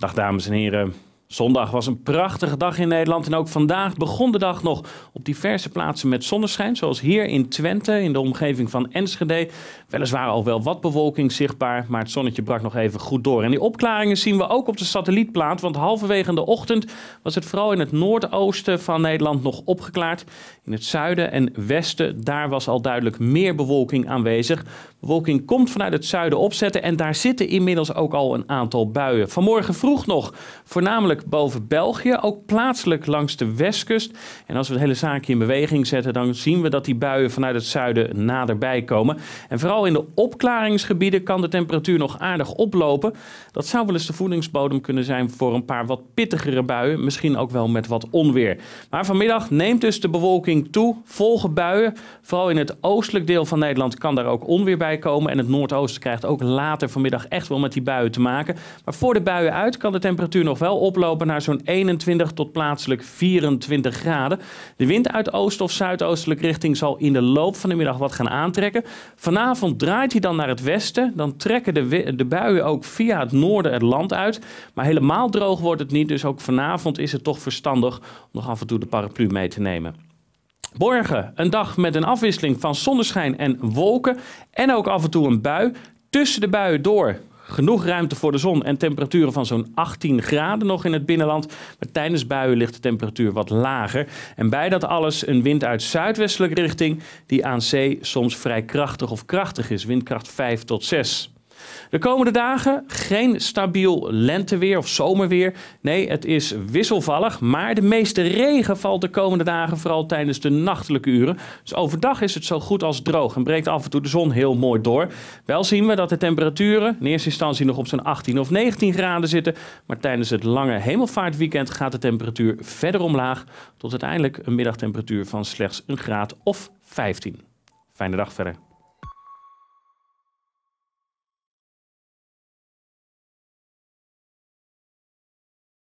Dag dames en heren. Zondag was een prachtige dag in Nederland en ook vandaag begon de dag nog op diverse plaatsen met zonneschijn, zoals hier in Twente, in de omgeving van Enschede. Weliswaar al wel wat bewolking zichtbaar, maar het zonnetje brak nog even goed door. En die opklaringen zien we ook op de satellietplaat, want halverwege de ochtend was het vooral in het noordoosten van Nederland nog opgeklaard. In het zuiden en westen, daar was al duidelijk meer bewolking aanwezig. Bewolking komt vanuit het zuiden opzetten en daar zitten inmiddels ook al een aantal buien. Vanmorgen vroeg nog, voornamelijk boven België, ook plaatselijk langs de westkust. En als we het hele zaakje in beweging zetten, dan zien we dat die buien vanuit het zuiden naderbij komen. En vooral in de opklaringsgebieden kan de temperatuur nog aardig oplopen. Dat zou wel eens de voedingsbodem kunnen zijn voor een paar wat pittigere buien, misschien ook wel met wat onweer. Maar vanmiddag neemt dus de bewolking toe, volge buien. Vooral in het oostelijk deel van Nederland kan daar ook onweer bij komen. En het noordoosten krijgt ook later vanmiddag echt wel met die buien te maken. Maar voor de buien uit kan de temperatuur nog wel oplopen naar zo'n 21 tot plaatselijk 24 graden. De wind uit oost- of zuidoostelijke richting zal in de loop van de middag wat gaan aantrekken. Vanavond draait hij dan naar het westen. Dan trekken de, de buien ook via het noorden het land uit. Maar helemaal droog wordt het niet, dus ook vanavond is het toch verstandig om nog af en toe de paraplu mee te nemen. Morgen een dag met een afwisseling van zonneschijn en wolken en ook af en toe een bui. Tussen de buien door Genoeg ruimte voor de zon en temperaturen van zo'n 18 graden nog in het binnenland. Maar tijdens buien ligt de temperatuur wat lager. En bij dat alles een wind uit zuidwestelijke richting die aan zee soms vrij krachtig of krachtig is. Windkracht 5 tot 6. De komende dagen geen stabiel lenteweer of zomerweer. Nee, het is wisselvallig. Maar de meeste regen valt de komende dagen vooral tijdens de nachtelijke uren. Dus overdag is het zo goed als droog en breekt af en toe de zon heel mooi door. Wel zien we dat de temperaturen in eerste instantie nog op zo'n 18 of 19 graden zitten. Maar tijdens het lange hemelvaartweekend gaat de temperatuur verder omlaag. Tot uiteindelijk een middagtemperatuur van slechts een graad of 15. Fijne dag verder.